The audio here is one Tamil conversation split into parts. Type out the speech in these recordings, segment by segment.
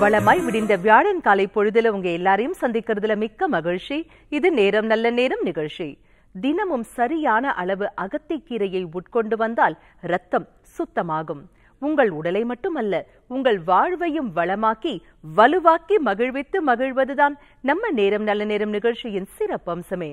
வளமாய் விடிந்த வியாழன் காலை பொழுதுல உங்க எல்லாரையும் சந்திக்கிறதுல மிக்க மகிழ்ச்சி இது நேரம் நல்ல நேரம் நிகழ்ச்சி தினமும் சரியான அளவு கீரையை உட்கொண்டு வந்தால் ரத்தம் சுத்தமாகும் உங்கள் உடலை மட்டுமல்ல உங்கள் வாழ்வையும் வளமாக்கி வலுவாக்கி மகிழ்வித்து மகிழ்வதுதான் நம்ம நேரம் நல்ல நேரம் நிகழ்ச்சியின் சிறப்பம்சமே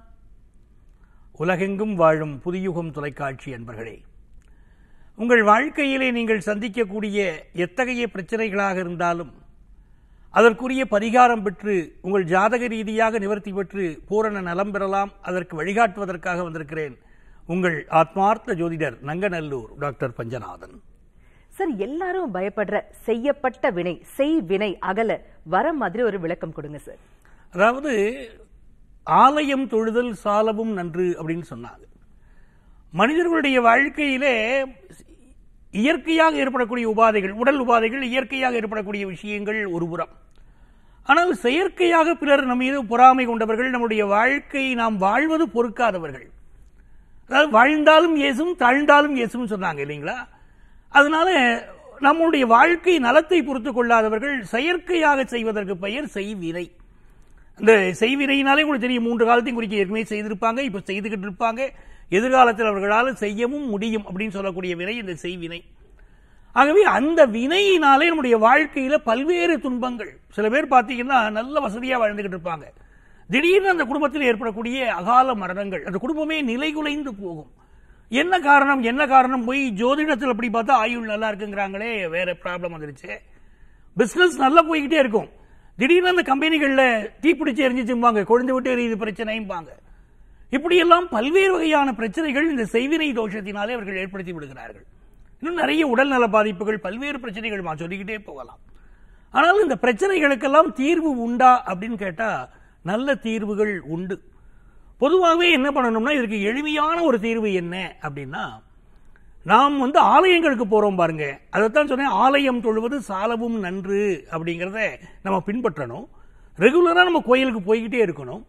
உலகெங்கும் வாழும் புதியுகம் தொலைக்காட்சி என்பர்களே உங்கள் வாழ்க்கையிலே நீங்கள் சந்திக்கக்கூடிய எத்தகைய பிரச்சனைகளாக இருந்தாலும் அதற்குரிய பரிகாரம் பெற்று உங்கள் ஜாதக ரீதியாக நிவர்த்தி பெற்று பூரண நலம் பெறலாம் அதற்கு வழிகாட்டுவதற்காக வந்திருக்கிறேன் உங்கள் ஆத்மார்த்த ஜோதிடர் நங்கநல்லூர் டாக்டர் பஞ்சநாதன் சார் எல்லாரும் பயப்படுற செய்யப்பட்ட வினை செய் வினை அகல வர மாதிரி ஒரு விளக்கம் கொடுங்க சார் அதாவது ஆலயம் தொழுதல் சாலவும் நன்று அப்படின்னு சொன்னாங்க மனிதர்களுடைய வாழ்க்கையிலே இயற்கையாக ஏற்படக்கூடிய உபாதைகள் உடல் உபாதைகள் இயற்கையாக ஏற்படக்கூடிய விஷயங்கள் ஒருபுறம் ஆனால் செயற்கையாக பிறர் நம்மீது மீது பொறாமை கொண்டவர்கள் நம்முடைய வாழ்க்கையை நாம் வாழ்வது பொறுக்காதவர்கள் அதாவது வாழ்ந்தாலும் ஏசும் தாழ்ந்தாலும் ஏசும் சொன்னாங்க இல்லைங்களா அதனால நம்முடைய வாழ்க்கை நலத்தை பொறுத்து கொள்ளாதவர்கள் செயற்கையாக செய்வதற்கு பெயர் செய்வினை இந்த செய்வினையினாலே உங்களுக்கு தெரியும் மூன்று காலத்தையும் குறிக்க ஏற்கனவே செய்திருப்பாங்க இப்போ செய்துக்கிட்டு இருப்பாங்க எதிர்காலத்தில் அவர்களால் செய்யவும் முடியும் அப்படின்னு சொல்லக்கூடிய வினை இந்த செய்வினை ஆகவே அந்த வினையினாலே நம்முடைய வாழ்க்கையில் பல்வேறு துன்பங்கள் சில பேர் பார்த்தீங்கன்னா நல்ல வசதியாக வாழ்ந்துக்கிட்டு இருப்பாங்க திடீர்னு அந்த குடும்பத்தில் ஏற்படக்கூடிய அகால மரணங்கள் அந்த குடும்பமே நிலைகுலைந்து போகும் என்ன காரணம் என்ன காரணம் போய் ஜோதிடத்தில் அப்படி பார்த்தா ஆயுள் நல்லா இருக்குங்கிறாங்களே வேற ப்ராப்ளம் வந்துருச்சு பிஸ்னஸ் நல்லா போய்கிட்டே இருக்கும் திடீர்னு அந்த கம்பெனிகளில் தீப்பிடிச்சு எரிஞ்சிச்சும்பாங்க கொழுந்து விட்டு எரியுது பிரச்சனைம்பாங்க இப்படியெல்லாம் பல்வேறு வகையான பிரச்சனைகள் இந்த செய்வினை தோஷத்தினாலே அவர்கள் ஏற்படுத்தி விடுகிறார்கள் இன்னும் நிறைய உடல்நல பாதிப்புகள் பல்வேறு பிரச்சனைகள் சொல்லிக்கிட்டே போகலாம் ஆனால் இந்த பிரச்சனைகளுக்கெல்லாம் தீர்வு உண்டா அப்படின்னு கேட்டால் நல்ல தீர்வுகள் உண்டு பொதுவாகவே என்ன பண்ணணும்னா இதற்கு எளிமையான ஒரு தீர்வு என்ன அப்படின்னா நாம் வந்து ஆலயங்களுக்கு போகிறோம் பாருங்க அதைத்தான் சொன்னேன் ஆலயம் தொழுவது சாலவும் நன்று அப்படிங்கிறத நம்ம பின்பற்றணும் ரெகுலராக நம்ம கோயிலுக்கு போய்கிட்டே இருக்கணும்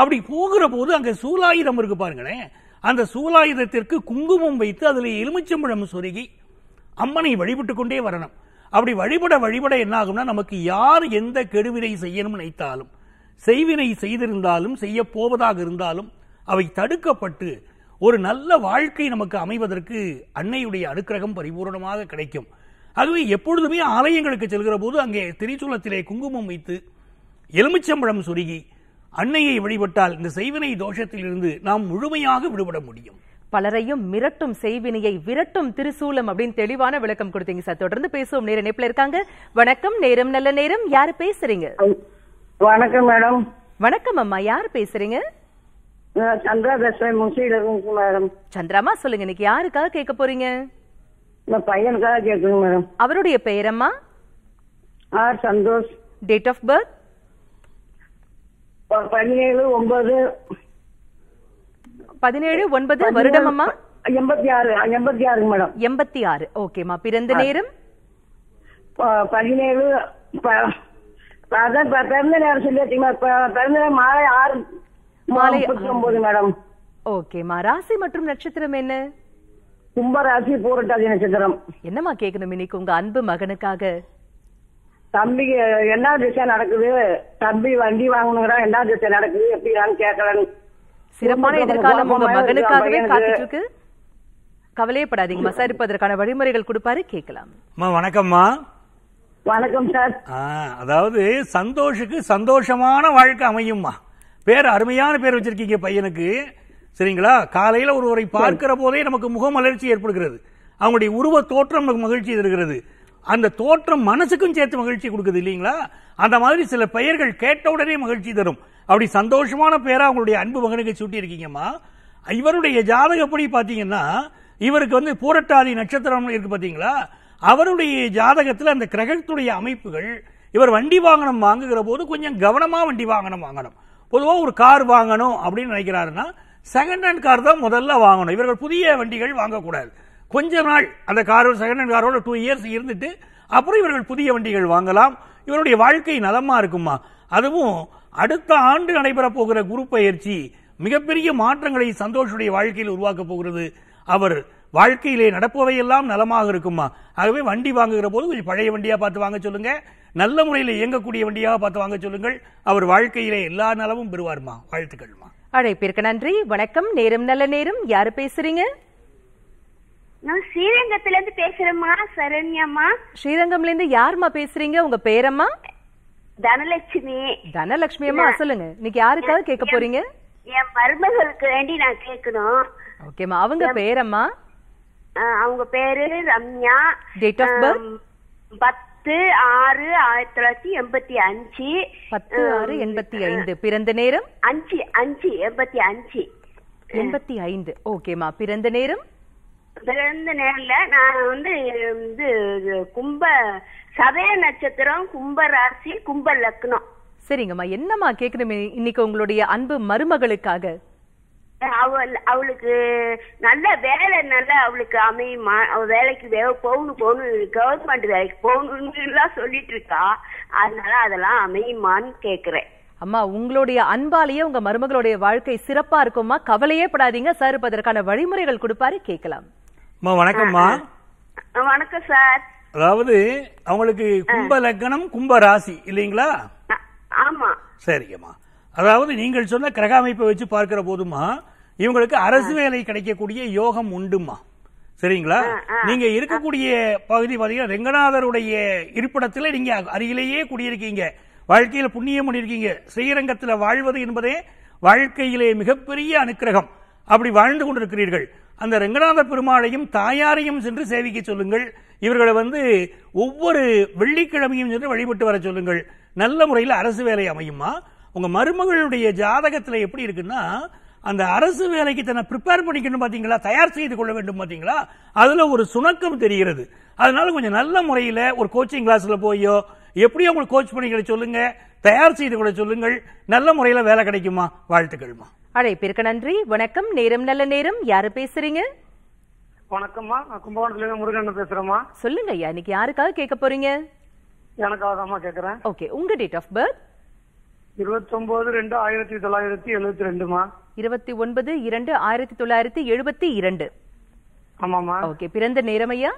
அப்படி போகிற போது அங்கே சூலாயுதம் இருக்கு பாருங்களேன் அந்த சூலாயுதத்திற்கு குங்குமம் வைத்து அதில் எலுமிச்சம்பழம் சொருகி அம்மனை வழிபட்டு கொண்டே வரணும் அப்படி வழிபட வழிபட என்ன ஆகும்னா நமக்கு யார் எந்த கெடுவினை செய்யணும்னு நினைத்தாலும் செய்வினை செய்திருந்தாலும் செய்ய போவதாக இருந்தாலும் அவை தடுக்கப்பட்டு ஒரு நல்ல வாழ்க்கை நமக்கு அமைவதற்கு அன்னையுடைய அனுக்கிரகம் பரிபூர்ணமாக கிடைக்கும் ஆகவே எப்பொழுதுமே ஆலயங்களுக்கு செல்கிற போது அங்கே திரிச்சூலத்திலே குங்குமம் வைத்து எலுமிச்சம்பழம் சுருகி அன்னையை வழிபட்டால் இந்த செய்வினை தோஷத்திலிருந்து நாம் முழுமையாக விடுபட முடியும் பலரையும் மிரட்டும் செய்வினையை விரட்டும் திருசூலம் அப்படின்னு தெளிவான விளக்கம் கொடுத்தீங்க சார் தொடர்ந்து பேசுவோம் நேரம் இணைப்புல இருக்காங்க வணக்கம் நேரம் நல்ல நேரம் யாரு பேசுறீங்க வணக்கம் மேடம் வணக்கம் அம்மா யார் பேசுறீங்க சந்திரா பேசுறேன் முசியில மேடம் சந்திராமா சொல்லுங்க இன்னைக்கு யாருக்காக கேட்க போறீங்க பையனுக்காக கேட்குங்க மேடம் அவருடைய பெயரம்மா R Santhosh date of birth பதினேழு ஒன்பது பதினேழு ஒன்பது வருடம் அம்மா எண்பத்தி ஆறு எண்பத்தி ஆறு மேடம் எண்பத்தி ஆறு ஓகேம்மா பிறந்த நேரம் பதினேழு பிறந்த நேரம் சொல்லி பிறந்த நேரம் மாலை ஆறு மாலை ஒன்பது மேடம் ஓகேமா ராசி மற்றும் நட்சத்திரம் என்ன கும்பராசி பூரட்டாதி நட்சத்திரம் என்னமா கேட்கணும் இன்னைக்கு உங்க அன்பு மகனுக்காக தம்பி என்ன திசை நடக்குது தம்பி வண்டி வாங்கணுங்கிறா என்ன திசை நடக்குது எப்படின்னு கேட்கலன்னு சிறப்பான எதிர்காலம் உங்க மகனுக்காகவே காத்துட்டு இருக்கு கவலையப்படாதீங்கம்மா சார் இப்ப வழிமுறைகள் கொடுப்பாரு கேட்கலாம் வணக்கம்மா வணக்கம் சார் அதாவது சந்தோஷுக்கு சந்தோஷமான வாழ்க்கை அமையும்மா பேர் அருமையான பேர் வச்சிருக்கீங்க பையனுக்கு சரிங்களா காலையில் ஒருவரை பார்க்கிற போதே நமக்கு மலர்ச்சி ஏற்படுகிறது அவங்களுடைய உருவ தோற்றம் நமக்கு மகிழ்ச்சி தருகிறது அந்த தோற்றம் மனசுக்கும் சேர்த்து மகிழ்ச்சி கொடுக்குது இல்லைங்களா அந்த மாதிரி சில பெயர்கள் கேட்ட உடனே மகிழ்ச்சி தரும் அப்படி சந்தோஷமான பேரா அவங்களுடைய அன்பு மகனுக்கு சூட்டி இருக்கீங்கம்மா இவருடைய எப்படி பார்த்தீங்கன்னா இவருக்கு வந்து பூரட்டாதி நட்சத்திரம் இருக்கு பார்த்தீங்களா அவருடைய ஜாதகத்தில் அந்த கிரகத்துடைய அமைப்புகள் இவர் வண்டி வாகனம் வாங்குகிற போது கொஞ்சம் கவனமாக வண்டி வாகனம் வாங்கணும் பொதுவாக ஒரு கார் வாங்கணும் அப்படின்னு நினைக்கிறாருன்னா செகண்ட் ஹேண்ட் கார் தான் முதல்ல வாங்கணும் இவர்கள் புதிய வண்டிகள் வாங்கக்கூடாது கொஞ்ச நாள் அந்த கார் செகண்ட் ஹேண்ட் காரோட டூ இயர்ஸ் இருந்துட்டு அப்புறம் இவர்கள் புதிய வண்டிகள் வாங்கலாம் இவருடைய வாழ்க்கை நலமாக இருக்குமா அதுவும் அடுத்த ஆண்டு நடைபெறப் போகிற குரு பயிற்சி மிகப்பெரிய மாற்றங்களை சந்தோஷுடைய வாழ்க்கையில் உருவாக்கப் போகிறது அவர் வாழ்க்கையிலே நடப்பவையெல்லாம் நலமாக இருக்குமா ஆகவே வண்டி வாங்குகிற போது கொஞ்சம் பழைய வண்டியாக பார்த்து வாங்க சொல்லுங்க நல்ல முறையில் இயங்கக்கூடிய வண்டியாக பார்த்து வாங்க சொல்லுங்கள் அவர் வாழ்க்கையிலே எல்லா நலமும் பெறுவார்மா வாழ்த்துக்கள்மா அழைப்பிற்கு நன்றி வணக்கம் நேரம் நல்ல நேரம் யாரு பேசுறீங்க நான் ஸ்ரீரங்கத்துல இருந்து பேசுறேம்மா சரண்யம்மா ஸ்ரீரங்கம்ல இருந்து யாருமா பேசுறீங்க உங்க பேரம்மா தனலட்சுமி தனலட்சுமி அம்மா சொல்லுங்க இன்னைக்கு யாருக்காவது கேட்க போறீங்க என் மருமகளுக்கு வேண்டி நான் கேட்கணும் ஓகேம்மா அவங்க பேரம்மா அவங்க பேரு ரம்யா டேட் ஆஃப் பர்த் பத்து ஆறு ஆயிரத்தி தொள்ளாயிரத்தி எண்பத்தி அஞ்சு பத்து ஆறு எண்பத்தி ஐந்து பிறந்த நேரம் அஞ்சு அஞ்சு எண்பத்தி அஞ்சு எண்பத்தி ஐந்து ஓகேமா பிறந்த நேரம் பிறந்த நேரம்ல நான் வந்து இது கும்ப சதய நட்சத்திரம் கும்ப ராசி கும்ப லக்னம் சரிங்கம்மா என்னம்மா கேக்குறேன் இன்னைக்கு உங்களுடைய அன்பு மருமகளுக்காக அவள் அவளுக்கு நல்ல வேலை நல்ல அவளுக்கு அமையுமா அவ வேலைக்கு போகணும் போகணும் கவர்மெண்ட் வேலைக்கு போகணும்னுலாம் சொல்லிட்டு இருக்கா அதனால அதெல்லாம் அமையுமான்னு கேக்குறேன் அம்மா உங்களுடைய அன்பாலேயே உங்க மருமகளுடைய வாழ்க்கை சிறப்பா இருக்கும்மா கவலையே படாதீங்க சார் இப்ப அதற்கான வழிமுறைகள் கொடுப்பாரு கேட்கலாம் அம்மா வணக்கம்மா வணக்கம் சார் அதாவது அவங்களுக்கு கும்ப லக்னம் கும்ப ராசி இல்லைங்களா ஆமா சரிங்கம்மா அதாவது நீங்கள் சொன்ன கிரக அமைப்பை வச்சு பார்க்கிற போதுமா இவங்களுக்கு அரசு வேலை கிடைக்கக்கூடிய யோகம் உண்டுமா சரிங்களா நீங்க இருக்கக்கூடிய பகுதி பாத்தீங்கன்னா ரெங்கநாதருடைய இருப்பிடத்துல நீங்க அருகிலேயே குடியிருக்கீங்க வாழ்க்கையில புண்ணியம் பண்ணியிருக்கீங்க ஸ்ரீரங்கத்துல வாழ்வது என்பதே வாழ்க்கையிலே மிகப்பெரிய அனுக்கிரகம் அப்படி வாழ்ந்து கொண்டிருக்கிறீர்கள் அந்த ரெங்கநாத பெருமாளையும் தாயாரையும் சென்று சேவிக்க சொல்லுங்கள் இவர்களை வந்து ஒவ்வொரு வெள்ளிக்கிழமையும் சென்று வழிபட்டு வர சொல்லுங்கள் நல்ல முறையில் அரசு வேலை அமையுமா உங்க மருமகளுடைய ஜாதகத்தில் எப்படி இருக்குன்னா அந்த அரசு வேலைக்கு தன்னை ப்ரிப்பேர் பண்ணிக்கணும் பார்த்தீங்களா தயார் செய்து கொள்ள வேண்டும் பார்த்தீங்களா அதில் ஒரு சுணக்கம் தெரிகிறது அதனால கொஞ்சம் நல்ல முறையில் ஒரு கோச்சிங் கிளாஸில் போயோ எப்படியோ உங்களுக்கு கோச் பண்ணிக்கிற சொல்லுங்க தயார் செய்து கொள்ள சொல்லுங்கள் நல்ல முறையில் வேலை கிடைக்குமா வாழ்த்துக்கள்மா அழைப்பிற்கு நன்றி வணக்கம் நேரம் நல்ல நேரம் யாரு பேசுறீங்க வணக்கம்மா கும்பகோணத்துல முருகன் பேசுறேம்மா சொல்லுங்க ஐயா இன்னைக்கு யாருக்காக கேட்க போறீங்க எனக்காக கேட்கறேன் ஓகே உங்க டேட் ஆஃப் பர்த் இருபத்தி ஒன்பது ரெண்டு ஆயிரத்தி தொள்ளாயிரத்தி எழுபத்தி ரெண்டுமா இருபத்தி ஒன்பது இரண்டு ஆயிரத்தி தொள்ளாயிரத்தி எழுபத்தி இரண்டு ஆமாமா ஓகே பிறந்த நேரம் ஐயா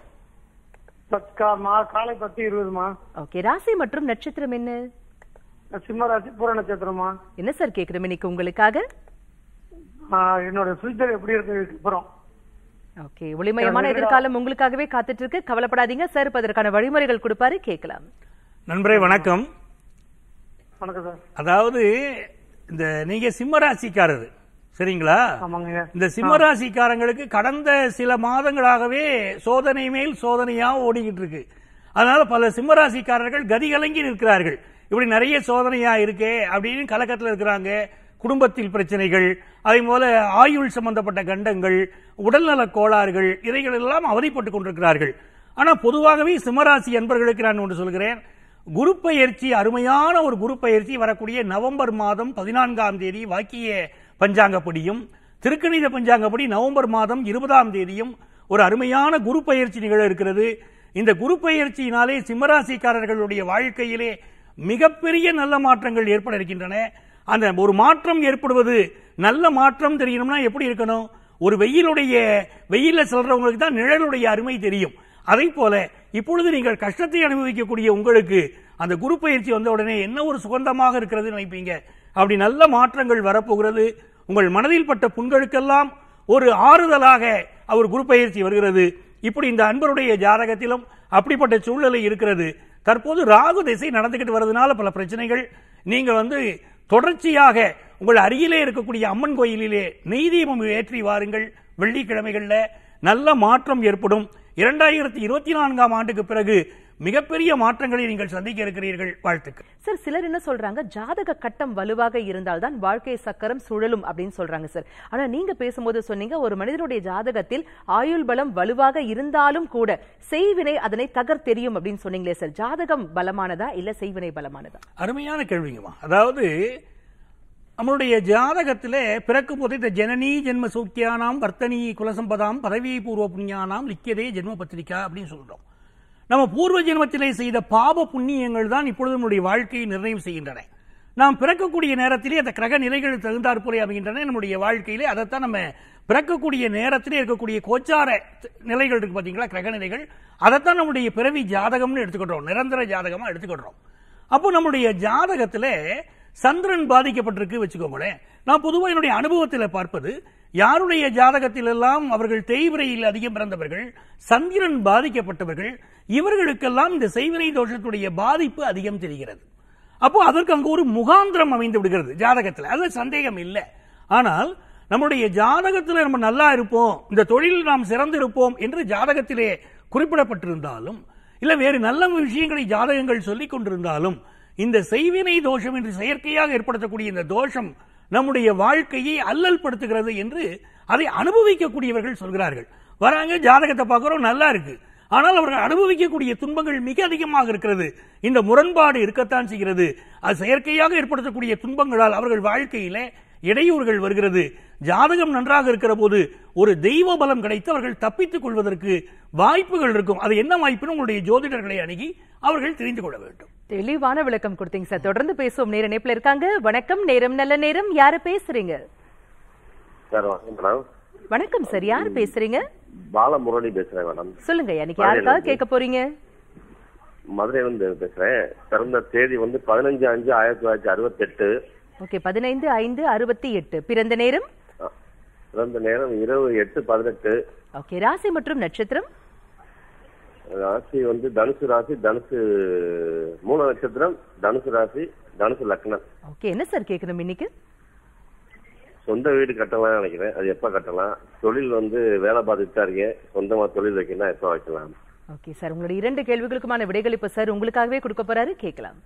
காலை பத்து இருபதுமா ஓகே ராசி மற்றும் நட்சத்திரம் என்ன சிம்ம ராசி பூர நட்சத்திரமா என்ன சார் கேக்குறோம் இன்னைக்கு உங்களுக்காக என்னோட ஃபியூச்சர் எப்படி இருக்கு அப்புறம் ஓகே ஒளிமயமான எதிர்காலம் உங்களுக்காகவே காத்துட்டு இருக்கு கவலைப்படாதீங்க சார் அதற்கான வழிமுறைகள் கொடுப்பாரு கேட்கலாம் நண்பரே வணக்கம் வணக்கம் சார் அதாவது இந்த நீங்க சிம்மராசிக்காரர் சரிங்களா இந்த சிம்மராசிக்காரங்களுக்கு கடந்த சில மாதங்களாகவே சோதனை மேல் சோதனையா ஓடிக்கிட்டு இருக்கு அதனால பல சிம்மராசிக்காரர்கள் கதிகலங்கி இருக்கிறார்கள் இப்படி நிறைய சோதனையா இருக்கே அப்படின்னு கலக்கத்தில் இருக்கிறாங்க குடும்பத்தில் பிரச்சனைகள் அதே போல ஆயுள் சம்பந்தப்பட்ட கண்டங்கள் உடல்நல கோளாறுகள் இதைகள் எல்லாம் அவதிப்பட்டு கொண்டிருக்கிறார்கள் ஆனா பொதுவாகவே சிம்மராசி என்பர்களுக்கு நான் ஒன்று சொல்கிறேன் குரு பயிற்சி அருமையான ஒரு குரு பயிற்சி வரக்கூடிய நவம்பர் மாதம் பதினான்காம் தேதி வாக்கிய பஞ்சாங்கப்படியும் திருக்கணித பஞ்சாங்கப்படி நவம்பர் மாதம் இருபதாம் தேதியும் ஒரு அருமையான குரு பயிற்சி நிகழ இருக்கிறது இந்த குரு பயிற்சியினாலே சிம்மராசிக்காரர்களுடைய வாழ்க்கையிலே மிகப்பெரிய நல்ல மாற்றங்கள் ஏற்பட இருக்கின்றன அந்த ஒரு மாற்றம் ஏற்படுவது நல்ல மாற்றம் தெரியணும்னா எப்படி இருக்கணும் ஒரு வெயிலுடைய வெயிலில் செல்றவங்களுக்கு தான் நிழலுடைய அருமை தெரியும் அதை போல இப்பொழுது நீங்கள் கஷ்டத்தை அனுபவிக்கக்கூடிய உங்களுக்கு அந்த குரு பயிற்சி வந்த உடனே என்ன ஒரு சுகந்தமாக இருக்கிறது நினைப்பீங்க அப்படி நல்ல மாற்றங்கள் வரப்போகிறது உங்கள் மனதில் பட்ட புண்களுக்கெல்லாம் ஒரு ஆறுதலாக அவர் குரு பயிற்சி வருகிறது இப்படி இந்த அன்பருடைய ஜாதகத்திலும் அப்படிப்பட்ட சூழ்நிலை இருக்கிறது தற்போது ராகு திசை நடந்துகிட்டு வரதுனால பல பிரச்சனைகள் நீங்கள் வந்து தொடர்ச்சியாக உங்கள் அருகிலே இருக்கக்கூடிய அம்மன் கோயிலிலே நெய்தீபம் ஏற்றி வாருங்கள் வெள்ளிக்கிழமைகளில் நல்ல மாற்றம் ஏற்படும் இரண்டாயிரத்தி இருபத்தி நான்காம் ஆண்டுக்கு பிறகு மிகப்பெரிய மாற்றங்களை நீங்கள் சந்திக்க இருக்கிறீர்கள் வாழ்த்துக்கள் சார் சிலர் என்ன சொல்றாங்க ஜாதக கட்டம் வலுவாக இருந்தால் தான் வாழ்க்கை சக்கரம் சுழலும் அப்படின்னு சொல்றாங்க சார் ஆனா நீங்க பேசும்போது சொன்னீங்க ஒரு மனிதனுடைய ஜாதகத்தில் ஆயுள் பலம் வலுவாக இருந்தாலும் கூட செய்வினை அதனை தகர் தெரியும் அப்படின்னு சொன்னீங்களே சார் ஜாதகம் பலமானதா இல்ல செய்வினை பலமானதா அருமையான கேள்விங்கம்மா அதாவது நம்மளுடைய ஜாதகத்தில் பிறக்கும் போது இந்த ஜனனி ஜென்ம சௌக்கியானாம் வர்த்தனி குலசம்பதாம் பதவி பூர்வ புண்ணியானாம் லிக்கியதே ஜென்ம பத்திரிக்கா அப்படின்னு சொல்கிறோம் நம்ம பூர்வ ஜென்மத்திலே செய்த பாப புண்ணியங்கள் தான் இப்பொழுது நம்முடைய வாழ்க்கையை நிர்ணயம் செய்கின்றன நாம் பிறக்கக்கூடிய நேரத்திலே அந்த கிரக நிலைகள் போல அமைகின்றன நம்முடைய வாழ்க்கையிலே அதைத்தான் நம்ம பிறக்கக்கூடிய நேரத்திலே இருக்கக்கூடிய கோச்சார நிலைகள் இருக்கு பார்த்தீங்களா கிரக நிலைகள் அதைத்தான் நம்முடைய பிறவி ஜாதகம்னு எடுத்துக்கொடுறோம் நிரந்தர ஜாதகமாக எடுத்துக்கிட்டோம் அப்போ நம்முடைய ஜாதகத்தில் சந்திரன் பாதிக்கப்பட்டிருக்கு வச்சுக்கோங்களேன் நான் பொதுவாக என்னுடைய அனுபவத்தில் பார்ப்பது யாருடைய ஜாதகத்தில் எல்லாம் அவர்கள் தேய்விரையில் அதிகம் பிறந்தவர்கள் சந்திரன் பாதிக்கப்பட்டவர்கள் இவர்களுக்கெல்லாம் இந்த செய்வினை தோஷத்துடைய பாதிப்பு அதிகம் தெரிகிறது அப்போ அதற்கு அங்கு ஒரு முகாந்திரம் அமைந்து விடுகிறது ஜாதகத்தில் அது சந்தேகம் இல்லை ஆனால் நம்முடைய ஜாதகத்தில் நம்ம நல்லா இருப்போம் இந்த தொழிலில் நாம் சிறந்திருப்போம் என்று ஜாதகத்திலே குறிப்பிடப்பட்டிருந்தாலும் இல்ல வேறு நல்ல விஷயங்களை ஜாதகங்கள் சொல்லிக் கொண்டிருந்தாலும் இந்த செய்வினை தோஷம் என்று செயற்கையாக ஏற்படுத்தக்கூடிய இந்த தோஷம் நம்முடைய வாழ்க்கையை அல்லல் படுத்துகிறது என்று அதை அனுபவிக்கக்கூடியவர்கள் சொல்கிறார்கள் வராங்க ஜாதகத்தை பார்க்குறோம் நல்லா இருக்கு ஆனால் அவர்கள் அனுபவிக்கக்கூடிய துன்பங்கள் மிக அதிகமாக இருக்கிறது இந்த முரண்பாடு இருக்கத்தான் செய்கிறது அது செயற்கையாக ஏற்படுத்தக்கூடிய துன்பங்களால் அவர்கள் வாழ்க்கையில இடையூறுகள் வருகிறது ஜாதகம் நன்றாக இருக்கிற போது ஒரு தெய்வ பலம் கிடைத்து அவர்கள் தப்பித்துக் கொள்வதற்கு வாய்ப்புகள் இருக்கும் அது என்ன வாய்ப்புன்னு உங்களுடைய ஜோதிடர்களை அணுகி அவர்கள் தெரிந்து கொள்ள வேண்டும் தெளிவான விளக்கம் கொடுத்தீங்க சார் தொடர்ந்து பேசுவோம் நேர இணைப்புல இருக்காங்க வணக்கம் நேரம் நல்ல நேரம் யாரு பேசுறீங்க வணக்கம் சார் யார் பேசுறீங்க பாலமுரளி பேசுறேன் மேடம் சொல்லுங்க எனக்கு யாருக்காக கேட்க போறீங்க மதுரை வந்து பேசுறேன் பிறந்த தேதி வந்து பதினஞ்சு அஞ்சு ஆயிரத்தி தொள்ளாயிரத்தி அறுபத்தி எட்டு ஓகே பதினைந்து ஐந்து அறுபத்தி எட்டு பிறந்த நேரம் பிறந்த நேரம் இரவு எட்டு பதினெட்டு ஓகே ராசி மற்றும் நட்சத்திரம் ராசி வந்து தனுசு ராசி தனுசு நட்சத்திரம் தனுசு ராசி தனுசு லக்னம் ஓகே என்ன சார் கேட்கணும் இன்னைக்கு சொந்த வீடு கட்டலாம் நினைக்கிறேன் அது எப்ப கட்டலாம் தொழில் வந்து வேலை பார்த்துட்டு தான் இருக்கேன் சொந்தமா தொழில் வைக்கணும் எப்ப வைக்கலாம் ஓகே சார் உங்களுடைய இரண்டு கேள்விகளுக்குமான விடைகள் இப்ப சார் உங்களுக்காகவே கொடுக்க போறாரு கேட்கலாம்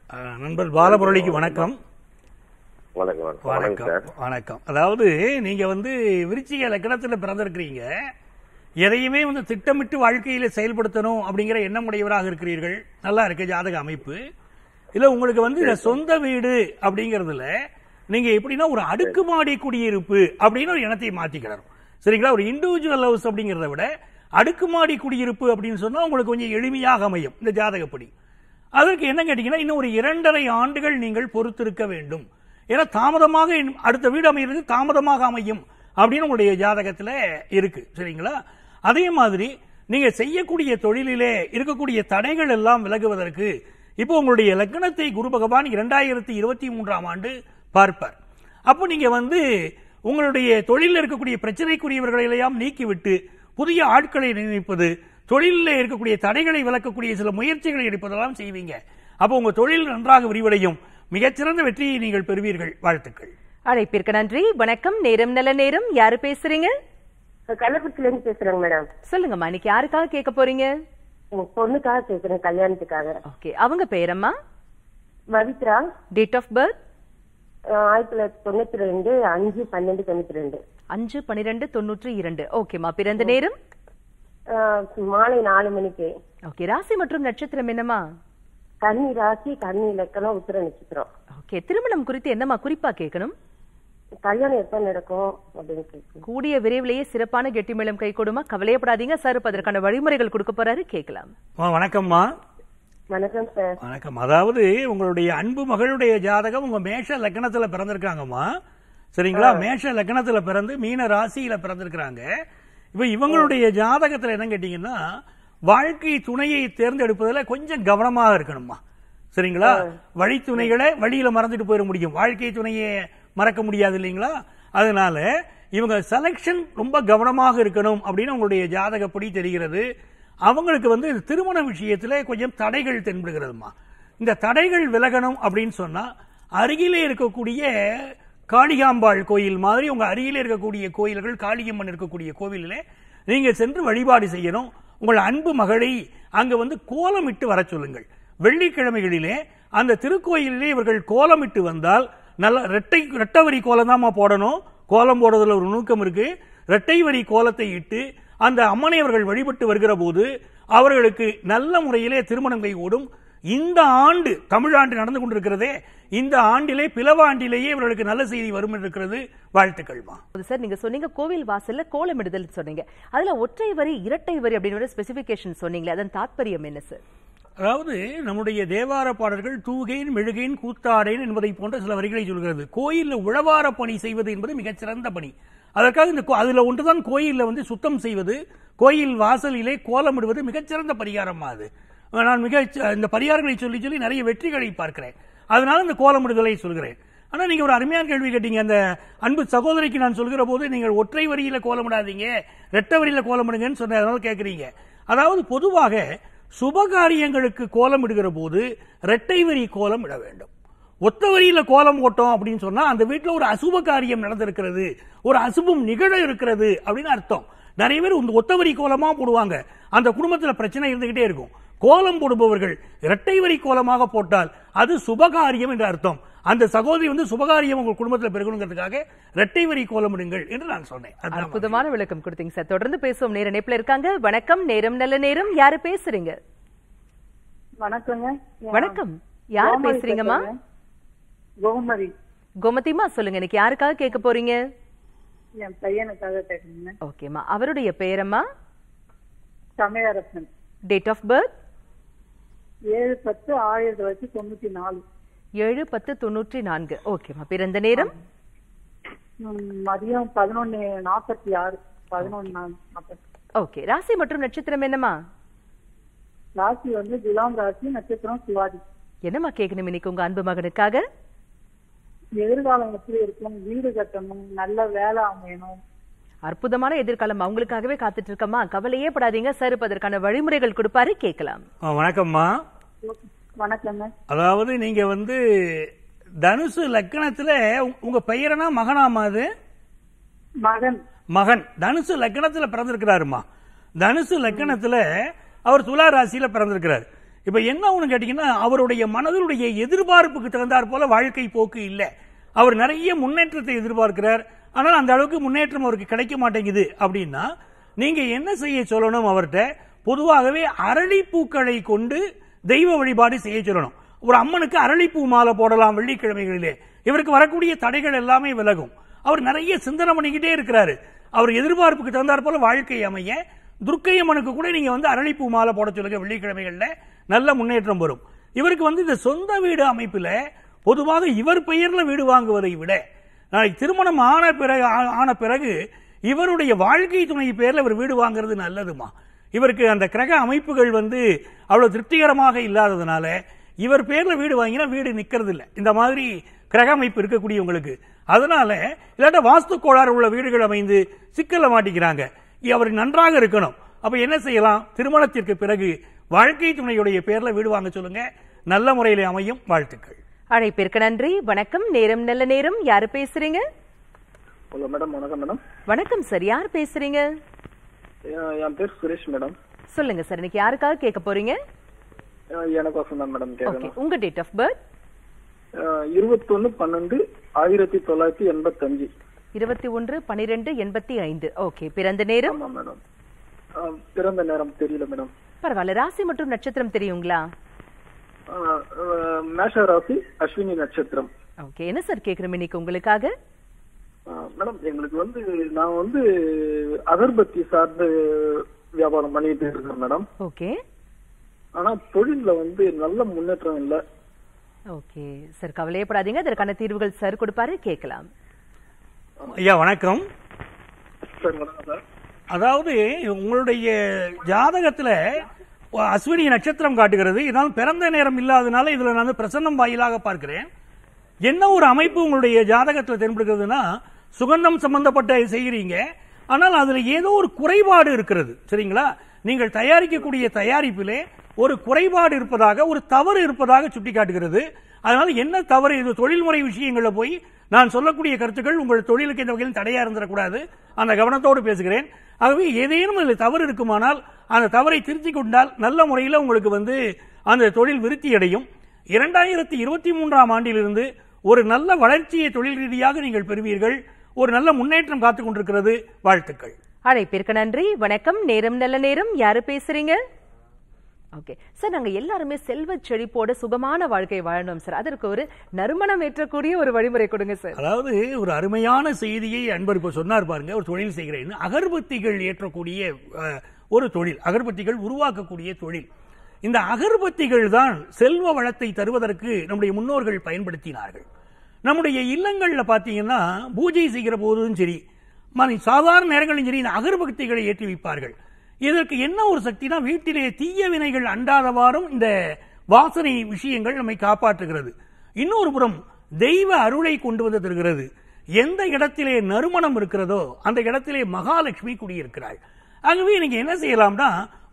நண்பர் பாலமுரளிக்கு வணக்கம் வணக்கம் வணக்கம் வணக்கம் அதாவது நீங்க வந்து விருச்சிக லக்கணத்துல பிறந்திருக்கிறீங்க எதையுமே வந்து திட்டமிட்டு வாழ்க்கையில செயல்படுத்தணும் அப்படிங்கிற எண்ணம் உடையவராக இருக்கிறீர்கள் நல்லா இருக்கு ஜாதக அமைப்பு இல்ல உங்களுக்கு வந்து சொந்த வீடு அப்படிங்கறதுல நீங்க எப்படின்னா ஒரு அடுக்குமாடி குடியிருப்பு அப்படின்னு ஒரு இனத்தை மாத்திக்கிறோம் சரிங்களா ஒரு இண்டிவிஜுவல் ஹவுஸ் அப்படிங்கிறத விட அடுக்குமாடி குடியிருப்பு அப்படின்னு சொன்னா உங்களுக்கு கொஞ்சம் எளிமையாக அமையும் இந்த ஜாதகப்படி அதற்கு என்ன கேட்டீங்கன்னா இன்னும் ஒரு இரண்டரை ஆண்டுகள் நீங்கள் பொறுத்திருக்க வேண்டும் ஏன்னா தாமதமாக அடுத்த வீடு அமைகிறது தாமதமாக அமையும் அப்படின்னு உங்களுடைய ஜாதகத்தில் இருக்கு சரிங்களா அதே மாதிரி நீங்க செய்யக்கூடிய தொழிலிலே இருக்கக்கூடிய தடைகள் எல்லாம் விலகுவதற்கு இப்போ உங்களுடைய லக்னத்தை குரு பகவான் இரண்டாயிரத்தி இருபத்தி மூன்றாம் ஆண்டு பார்ப்பார் அப்போ நீங்க வந்து உங்களுடைய தொழிலில் இருக்கக்கூடிய பிரச்சனைக்குரியவர்களை எல்லாம் நீக்கிவிட்டு புதிய ஆட்களை நியமிப்பது தொழிலில் இருக்கக்கூடிய தடைகளை விளக்கக்கூடிய சில முயற்சிகளை எடுப்பதெல்லாம் செய்வீங்க அப்போ உங்க தொழில் நன்றாக விரிவடையும் மிகச்சிறந்த வெற்றியை நீங்கள் பெறுவீர்கள் வாழ்த்துக்கள் அழைப்பிற்கு நன்றி வணக்கம் நேரம் நல்ல நேரம் யாரு பேசுறீங்க கள்ளக்குறிச்சியில இருந்து பேசுறேங்க மேடம் சொல்லுங்கம்மா இன்னைக்கு யாருக்காக கேட்க போறீங்க பொண்ணுக்காக கேக்குறேன் கல்யாணத்துக்காக ஓகே அவங்க பேரம்மா மவித்ரா டேட் ஆஃப் பர்த் ஆயிரத்தி தொள்ளாயிரத்தி தொண்ணூத்தி ரெண்டு அஞ்சு பன்னெண்டு தொண்ணூத்தி ரெண்டு அஞ்சு பன்னிரெண்டு தொண்ணூற்றி இரண்டு ஓகேம்மா பிறந்த நேரம் மாலை நாலு மணிக்கு ஓகே ராசி மற்றும் நட்சத்திரம் என்னமா கன்னி ராசி கன்னி இலக்கணம் உத்திர நட்சத்திரம் ஓகே திருமணம் குறித்து என்னம்மா குறிப்பா கேட்கணும் கல்யாணம் எப்ப நடக்கும் அப்படின்னு கூடிய விரைவிலேயே சிறப்பான கெட்டி கெட்டிமேளம் கை கொடுமா கவலையப்படாதீங்க சார் அதற்கான வழிமுறைகள் கொடுக்க போறாரு கேட்கலாம் வணக்கம்மா வணக்கம் சார் வணக்கம் அதாவது உங்களுடைய அன்பு மகளுடைய ஜாதகம் உங்க மேஷ லக்கணத்துல பிறந்திருக்காங்கம்மா சரிங்களா மேஷ லக்கணத்துல பிறந்து மீன ராசியில பிறந்திருக்கிறாங்க இப்ப இவங்களுடைய ஜாதகத்துல என்ன கேட்டீங்கன்னா வாழ்க்கை துணையை தேர்ந்தெடுப்பதுல கொஞ்சம் கவனமாக இருக்கணும்மா சரிங்களா வழித்துணைகளை வழியில மறந்துட்டு போயிட முடியும் வாழ்க்கை துணையை மறக்க முடியாது இல்லைங்களா அதனால இவங்க செலெக்ஷன் ரொம்ப கவனமாக இருக்கணும் அப்படின்னு அவங்களுடைய ஜாதகப்படி தெரிகிறது அவங்களுக்கு வந்து திருமண விஷயத்தில் கொஞ்சம் தடைகள் தென்படுகிறதுமா இந்த தடைகள் விலகணும் அப்படின்னு சொன்னால் அருகிலே இருக்கக்கூடிய காளிகாம்பாள் கோயில் மாதிரி உங்கள் அருகிலே இருக்கக்கூடிய கோயில்கள் காளியம்மன் இருக்கக்கூடிய கோவிலில் நீங்கள் சென்று வழிபாடு செய்யணும் உங்கள் அன்பு மகளை அங்கே வந்து கோலமிட்டு வர சொல்லுங்கள் வெள்ளிக்கிழமைகளிலே அந்த திருக்கோயிலிலே இவர்கள் கோலமிட்டு வந்தால் நல்லா ரெட்டை ரெட்டை வரி கோலம் தான் போடணும் கோலம் போடுறதுல ஒரு நுணுக்கம் இருக்கு ரெட்டை வரி கோலத்தை இட்டு அந்த அம்மனை அவர்கள் வழிபட்டு வருகிற போது அவர்களுக்கு நல்ல முறையிலே திருமணம் கைகூடும் இந்த ஆண்டு தமிழாண்டு நடந்து கொண்டிருக்கிறதே இந்த ஆண்டிலே பிளவாண்டிலேயே இவர்களுக்கு நல்ல செய்தி வரும் இருக்கிறது வாழ்த்துக்கள்மா சார் நீங்க சொன்னீங்க கோவில் வாசல்ல கோலமிடுதல் சொன்னீங்க அதுல ஒற்றை வரி இரட்டை வரி அப்படின்னு ஸ்பெசிபிகேஷன் சொன்னீங்களே அதன் தாத்பரியம் என்ன சார் அதாவது நம்முடைய தேவார பாடல்கள் தூகேன் மெழுகேன் கூத்தாடேன் என்பதை போன்ற சில வரிகளை சொல்கிறது கோயிலில் உழவார பணி செய்வது என்பது மிகச்சிறந்த பணி அதற்காக இந்த அதில் ஒன்றுதான் கோயிலில் வந்து சுத்தம் செய்வது கோயில் வாசலிலே கோலமிடுவது மிகச்சிறந்த பரிகாரம் அது நான் மிக இந்த பரிகாரங்களை சொல்லி சொல்லி நிறைய வெற்றிகளை பார்க்கிறேன் அதனால இந்த கோலமிடுதலை சொல்கிறேன் ஆனால் நீங்கள் ஒரு அருமையான கேள்வி கேட்டீங்க அந்த அன்பு சகோதரிக்கு நான் சொல்கிற போது நீங்கள் ஒற்றை வரியில் கோலமிடாதீங்க ரெட்டை வரியில் கோலமிடுங்கன்னு சொன்ன அதனால கேட்குறீங்க அதாவது பொதுவாக சுபகாரியங்களுக்கு கோலம் இடுகிற போது இரட்டை வரி கோலம் இட வேண்டும் ஒத்த வரியில கோலம் ஓட்டோம் அப்படின்னு சொன்னால் அந்த வீட்டில் ஒரு அசுப காரியம் நடந்திருக்கிறது ஒரு அசுபம் நிகழ இருக்கிறது அப்படின்னு அர்த்தம் நிறைய பேர் இந்த ஒத்த வரி கோலமாக போடுவாங்க அந்த குடும்பத்தில் பிரச்சனை இருந்துக்கிட்டே இருக்கும் கோலம் போடுபவர்கள் இரட்டை வரி கோலமாக போட்டால் அது சுபகாரியம் என்று அர்த்தம் அந்த சகோதரி வந்து சுபகாரியம் உங்கள் குடும்பத்தில் பெருகணுங்கிறதுக்காக இரட்டை வரி கோலமிடுங்கள் என்று நான் சொன்னேன் அற்புதமான விளக்கம் கொடுத்தீங்க சார் தொடர்ந்து பேசுவோம் நேர இணைப்புல இருக்காங்க வணக்கம் நேரம் நல்ல நேரம் யாரு பேசுறீங்க வணக்கங்க வணக்கம் யார் பேசுறீங்கம்மா கோமதி கோமதிமா சொல்லுங்க எனக்கு யாருக்காக கேட்க போறீங்க ஓகேம்மா அவருடைய பேரம்மா தமிழரசன் டேட் ஆஃப் பர்த் ஏழு பத்து ஆயிரத்தி தொள்ளாயிரத்தி தொண்ணூத்தி நாலு ஏழு பத்து தொண்ணூற்றி நான்கு ஓகேம்மா பிறந்த நேரம் மதியம் பதினொன்னு நாற்பத்தி ஆறு பதினொன்னு ஓகே ராசி மற்றும் நட்சத்திரம் என்னம்மா ராசி வந்து துலாம் ராசி நட்சத்திரம் சிவாஜி என்னம்மா கேட்கணும் இன்னைக்கு உங்க அன்பு மகனுக்காக எதிர்காலம் எப்படி இருக்கும் வீடு கட்டணும் நல்ல வேலை அமையணும் அற்புதமான எதிர்காலம் அவங்களுக்காகவே காத்துட்டு இருக்கம்மா கவலையே படாதீங்க சார் அதற்கான வழிமுறைகள் கொடுப்பாரு கேட்கலாம் வணக்கம்மா வணக்கங்க அதாவது நீங்க வந்து தனுசு லக்கணத்துல உங்க பெயரனா மகனாமா அது மகன் மகன் தனுசு லக்கணத்துல பிறந்திருக்கிறாருமா தனுசு லக்கணத்துல அவர் துலா ராசியில பிறந்திருக்கிறார் இப்ப என்ன ஒண்ணு கேட்டீங்கன்னா அவருடைய மனதினுடைய எதிர்பார்ப்புக்கு தகுந்தாற் போல வாழ்க்கை போக்கு இல்லை அவர் நிறைய முன்னேற்றத்தை எதிர்பார்க்கிறார் ஆனால் அந்த அளவுக்கு முன்னேற்றம் அவருக்கு கிடைக்க மாட்டேங்குது அப்படின்னா நீங்க என்ன செய்ய சொல்லணும் அவர்கிட்ட பொதுவாகவே அரளிப்பூக்களை கொண்டு தெய்வ வழிபாடு செய்ய சொல்லணும் ஒரு அம்மனுக்கு அரளிப்பூ மாலை போடலாம் வெள்ளிக்கிழமைகளிலே இவருக்கு வரக்கூடிய தடைகள் எல்லாமே விலகும் அவர் நிறைய சிந்தனை பண்ணிக்கிட்டே இருக்கிறாரு அவர் எதிர்பார்ப்புக்கு தகுந்தார் போல வாழ்க்கை அமைய துர்க்கையம்மனுக்கு கூட நீங்க வந்து அரளிப்பூ மாலை போட சொல்லுங்க வெள்ளிக்கிழமைகளில் நல்ல முன்னேற்றம் வரும் இவருக்கு வந்து இந்த சொந்த வீடு அமைப்பில் பொதுவாக இவர் பெயரில் வீடு வாங்குவதை விட நாளைக்கு திருமணம் ஆன பிறகு ஆன பிறகு இவருடைய வாழ்க்கை துணை பேரில் இவர் வீடு வாங்குறது நல்லதுமா இவருக்கு அந்த கிரக அமைப்புகள் வந்து அவ்வளோ திருப்திகரமாக இல்லாததுனால இவர் பேரில் வீடு வாங்கினா வீடு நிற்கிறது இல்லை இந்த மாதிரி கிரக அமைப்பு இருக்கக்கூடியவங்களுக்கு அதனால இல்லாட்ட வாஸ்து கோளாறு உள்ள வீடுகள் அமைந்து சிக்கல்ல மாட்டிக்கிறாங்க அவர் நன்றாக இருக்கணும் அப்போ என்ன செய்யலாம் திருமணத்திற்கு பிறகு வாழ்க்கை துணையுடைய பேரில் வீடு வாங்க சொல்லுங்க நல்ல முறையில் அமையும் வாழ்த்துக்கள் அழைப்பிற்கு நன்றி வணக்கம் நேரம் நல்ல நேரம் யாரு பேசுறீங்க மேடம் வணக்கம் மேடம் வணக்கம் சார் யார் பேசுறீங்க என் பேர் சுரேஷ் மேடம் சொல்லுங்க சார் இன்னைக்கு யாருக்காக கேட்க போறீங்க எனக்கோசம் தான் மேடம் கேட்கணும் உங்க டேட் ஆஃப் பர்த் இருபத்தொன்னு பன்னெண்டு ஆயிரத்தி தொள்ளாயிரத்தி எண்பத்தி அஞ்சு இருபத்தி ஒன்று பனிரெண்டு எண்பத்தி ஐந்து ஓகே பிறந்த நேரம் மேடம் பிறந்த நேரம் தெரியல மேடம் பரவாயில்ல ராசி மற்றும் நட்சத்திரம் தெரியுங்களா மேஷ ராசி அஸ்வினி நட்சத்திரம் ஓகே என்ன சார் கேக்குறோம் இன்னைக்கு உங்களுக்காக மேடம் எங்களுக்கு வந்து நான் வந்து அகர்பத்தி சார்ந்த வியாபாரம் பண்ணிட்டு இருக்கேன் மேடம் ஓகே ஆனா தொழில்ல வந்து நல்ல முன்னேற்றம் இல்ல ஓகே சார் கவலையப்படாதீங்க அதற்கான தீர்வுகள் சார் கொடுப்பாரு கேட்கலாம் ஐயா வணக்கம் சார் வணக்கம் சார் அதாவது உங்களுடைய ஜாதகத்துல அஸ்வினி நட்சத்திரம் காட்டுகிறது இதனால் பிறந்த நேரம் இல்லாதனால இதுல நான் பிரசன்னம் வாயிலாக பார்க்கிறேன் என்ன ஒரு அமைப்பு உங்களுடைய ஜாதகத்தில் தென்படுகிறதுனா சுகந்தம் சம்பந்தப்பட்ட செய்கிறீங்க ஆனால் அதில் ஏதோ ஒரு குறைபாடு இருக்கிறது சரிங்களா நீங்கள் தயாரிக்கக்கூடிய தயாரிப்பிலே ஒரு குறைபாடு இருப்பதாக ஒரு தவறு இருப்பதாக சுட்டிக்காட்டுகிறது அதனால் என்ன தவறு இது தொழில்முறை விஷயங்களில் போய் நான் சொல்லக்கூடிய கருத்துக்கள் உங்கள் தொழிலுக்கு இந்த வகையில் தடையாக இருந்துடக்கூடாது அந்த கவனத்தோடு பேசுகிறேன் ஆகவே ஏதேனும் அதில் தவறு இருக்குமானால் அந்த தவறை திருத்தி கொண்டால் நல்ல முறையில் உங்களுக்கு வந்து அந்த தொழில் விருத்தி அடையும் இரண்டாயிரத்தி இருபத்தி மூன்றாம் ஆண்டிலிருந்து ஒரு நல்ல வளர்ச்சியை தொழில் ரீதியாக நீங்கள் பெறுவீர்கள் ஒரு நல்ல முன்னேற்றம் காத்து கொண்டிருக்கிறது வாழ்த்துக்கள் அழைப்பிற்கு நன்றி வணக்கம் நேரம் நல்ல நேரம் யாரு பேசுறீங்க ஓகே சார் நாங்கள் எல்லாருமே செல்வ செழிப்போட சுகமான வாழ்க்கை வாழணும் சார் அதற்கு ஒரு நறுமணம் ஏற்றக்கூடிய ஒரு வழிமுறை கொடுங்க சார் அதாவது ஒரு அருமையான செய்தியை அன்பர் இப்போ சொன்னார் பாருங்க ஒரு தொழில் செய்கிறேன் அகர்பத்திகள் ஏற்றக்கூடிய ஒரு தொழில் அகர்பத்திகள் உருவாக்கக்கூடிய தொழில் இந்த அகர்பத்திகள் தான் செல்வ வளத்தை தருவதற்கு நம்முடைய முன்னோர்கள் பயன்படுத்தினார்கள் நம்முடைய இல்லங்களில் பார்த்தீங்கன்னா பூஜை செய்கிற போதும் சரி மன சாதாரண நேரங்களிலும் சரி அகர்பக்திகளை ஏற்றி வைப்பார்கள் இதற்கு என்ன ஒரு சக்தினா வீட்டிலே தீய வினைகள் அண்டாதவாறும் இந்த வாசனை விஷயங்கள் நம்மை காப்பாற்றுகிறது இன்னொரு புறம் தெய்வ அருளை கொண்டு வந்து தருகிறது எந்த இடத்திலே நறுமணம் இருக்கிறதோ அந்த இடத்திலே மகாலட்சுமி குடியிருக்கிறாள் ஆகவே இன்னைக்கு என்ன செய்யலாம்னா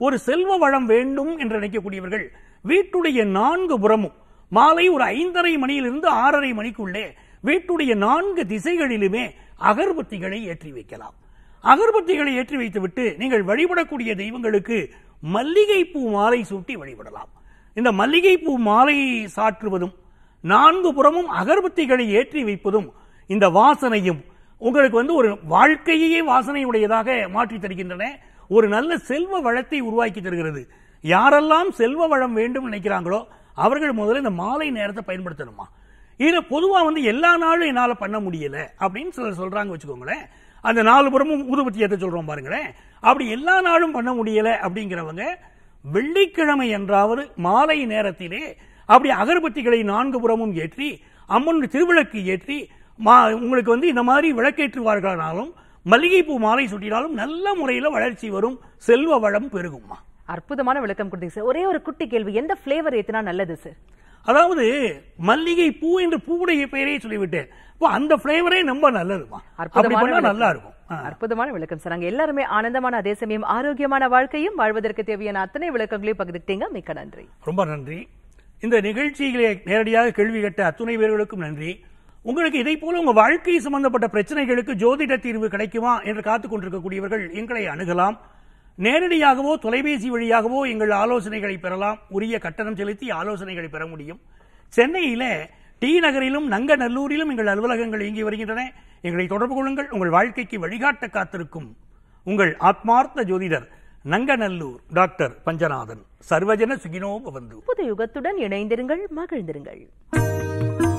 ஒரு செல்வ வளம் வேண்டும் என்று நினைக்கக்கூடியவர்கள் வீட்டுடைய நான்கு புறமும் மாலை ஒரு ஐந்தரை மணியிலிருந்து ஆறரை மணிக்குள்ளே வீட்டுடைய நான்கு திசைகளிலுமே அகர்பத்திகளை ஏற்றி வைக்கலாம் அகர்பத்திகளை ஏற்றி வைத்துவிட்டு நீங்கள் வழிபடக்கூடிய தெய்வங்களுக்கு மல்லிகை பூ மாலை சூட்டி வழிபடலாம் இந்த மல்லிகை பூ மாலை சாற்றுவதும் நான்கு புறமும் அகர்பத்திகளை ஏற்றி வைப்பதும் இந்த வாசனையும் உங்களுக்கு வந்து ஒரு வாழ்க்கையே வாசனை உடையதாக மாற்றி தருகின்றன ஒரு நல்ல செல்வ வளத்தை உருவாக்கி தருகிறது யாரெல்லாம் செல்வ வளம் வேண்டும் நினைக்கிறாங்களோ அவர்கள் முதல்ல இந்த மாலை நேரத்தை பயன்படுத்தணுமா இதில் பொதுவாக வந்து எல்லா நாளும் என்னால் பண்ண முடியல அப்படின்னு சிலர் சொல்கிறாங்க வச்சுக்கோங்களேன் அந்த நாலு புறமும் ஊதுபத்தி ஏற்ற சொல்கிறோம் பாருங்களேன் அப்படி எல்லா நாளும் பண்ண முடியலை அப்படிங்கிறவங்க வெள்ளிக்கிழமை என்றாவது மாலை நேரத்திலே அப்படி அகர்பத்திகளை நான்கு புறமும் ஏற்றி அம்மனுடைய திருவிளக்கு ஏற்றி மா உங்களுக்கு வந்து இந்த மாதிரி விளக்கேற்றுவார்களானாலும் மல்லிகைப்பூ மாலை சுட்டினாலும் நல்ல முறையில் வளர்ச்சி வரும் செல்வ வளம் பெருகும்மா அற்புதமான விளக்கம் கொடுத்தீங்க சார் ஒரே ஒரு குட்டி கேள்வி எந்த பிளேவர் ஏத்தினா நல்லது சார் அதாவது மல்லிகை பூ என்று பூவுடைய பெயரே சொல்லிவிட்டு அந்த பிளேவரே ரொம்ப நல்லதுமா அற்புதமான நல்லா இருக்கும் அற்புதமான விளக்கம் சார் அங்க எல்லாருமே ஆனந்தமான அதே சமயம் ஆரோக்கியமான வாழ்க்கையும் வாழ்வதற்கு தேவையான அத்தனை விளக்கங்களையும் பகிர்ந்துட்டீங்க மிக்க நன்றி ரொம்ப நன்றி இந்த நிகழ்ச்சிகளை நேரடியாக கேள்வி கேட்ட அத்துணை பேர்களுக்கும் நன்றி உங்களுக்கு இதை போல உங்க வாழ்க்கை சம்பந்தப்பட்ட பிரச்சனைகளுக்கு ஜோதிட தீர்வு கிடைக்குமா என்று காத்துக் கொண்டிருக்கக்கூடியவர்கள் எங்களை அணுகலாம் நேரடியாகவோ தொலைபேசி வழியாகவோ எங்கள் ஆலோசனைகளை பெறலாம் உரிய கட்டணம் செலுத்தி ஆலோசனைகளை பெற முடியும் சென்னையில டி நகரிலும் நங்கநல்லூரிலும் எங்கள் அலுவலகங்கள் இயங்கி வருகின்றன எங்களை தொடர்பு கொள்ளுங்கள் உங்கள் வாழ்க்கைக்கு வழிகாட்ட காத்திருக்கும் உங்கள் ஆத்மார்த்த ஜோதிடர் நங்கநல்லூர் டாக்டர் பஞ்சநாதன் சர்வஜன சுகினோ பவந்து புது யுகத்துடன் இணைந்திருங்கள் மகிழ்ந்திருங்கள்